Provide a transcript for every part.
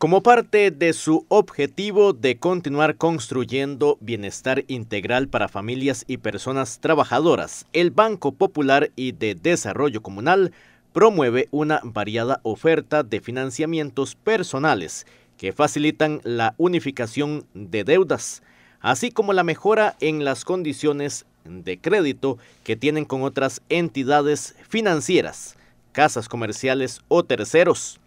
Como parte de su objetivo de continuar construyendo bienestar integral para familias y personas trabajadoras, el Banco Popular y de Desarrollo Comunal promueve una variada oferta de financiamientos personales que facilitan la unificación de deudas, así como la mejora en las condiciones de crédito que tienen con otras entidades financieras, casas comerciales o terceros.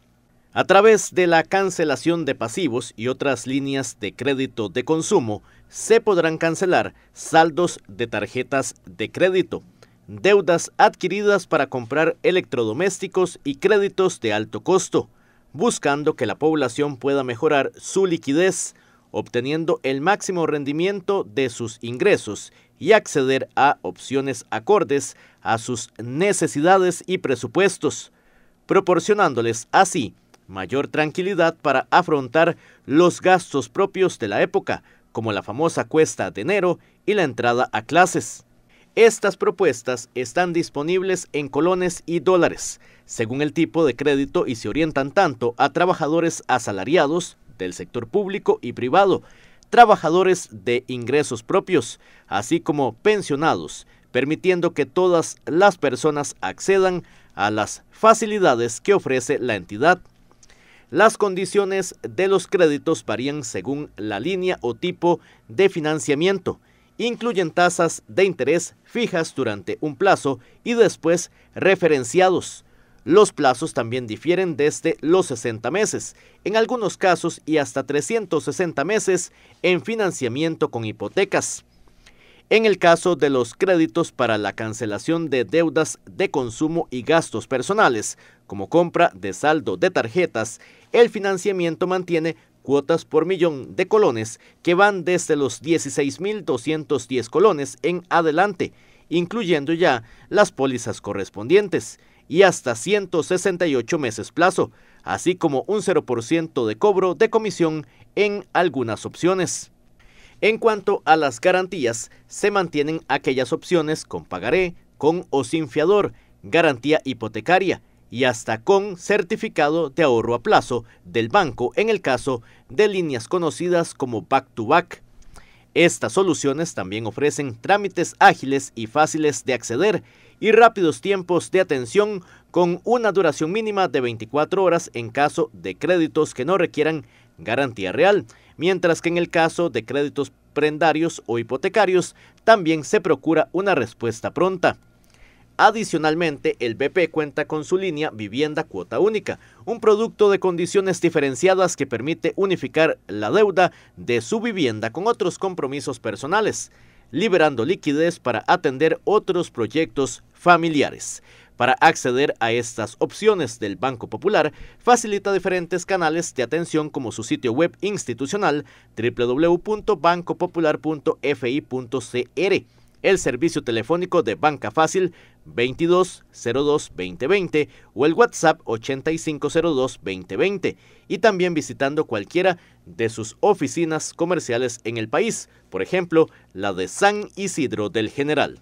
A través de la cancelación de pasivos y otras líneas de crédito de consumo, se podrán cancelar saldos de tarjetas de crédito, deudas adquiridas para comprar electrodomésticos y créditos de alto costo, buscando que la población pueda mejorar su liquidez, obteniendo el máximo rendimiento de sus ingresos y acceder a opciones acordes a sus necesidades y presupuestos, proporcionándoles así mayor tranquilidad para afrontar los gastos propios de la época, como la famosa cuesta de enero y la entrada a clases. Estas propuestas están disponibles en colones y dólares, según el tipo de crédito y se orientan tanto a trabajadores asalariados del sector público y privado, trabajadores de ingresos propios, así como pensionados, permitiendo que todas las personas accedan a las facilidades que ofrece la entidad. Las condiciones de los créditos varían según la línea o tipo de financiamiento. Incluyen tasas de interés fijas durante un plazo y después referenciados. Los plazos también difieren desde los 60 meses, en algunos casos y hasta 360 meses en financiamiento con hipotecas en el caso de los créditos para la cancelación de deudas de consumo y gastos personales, como compra de saldo de tarjetas, el financiamiento mantiene cuotas por millón de colones que van desde los 16.210 colones en adelante, incluyendo ya las pólizas correspondientes, y hasta 168 meses plazo, así como un 0% de cobro de comisión en algunas opciones. En cuanto a las garantías, se mantienen aquellas opciones con pagaré, con o sin fiador, garantía hipotecaria y hasta con certificado de ahorro a plazo del banco en el caso de líneas conocidas como back-to-back. Estas soluciones también ofrecen trámites ágiles y fáciles de acceder y rápidos tiempos de atención con una duración mínima de 24 horas en caso de créditos que no requieran garantía real mientras que en el caso de créditos prendarios o hipotecarios también se procura una respuesta pronta. Adicionalmente, el BP cuenta con su línea Vivienda Cuota Única, un producto de condiciones diferenciadas que permite unificar la deuda de su vivienda con otros compromisos personales, liberando liquidez para atender otros proyectos familiares. Para acceder a estas opciones del Banco Popular, facilita diferentes canales de atención como su sitio web institucional www.bancopopular.fi.cr, el servicio telefónico de Banca Fácil 2202-2020 o el WhatsApp 8502-2020 y también visitando cualquiera de sus oficinas comerciales en el país, por ejemplo, la de San Isidro del General.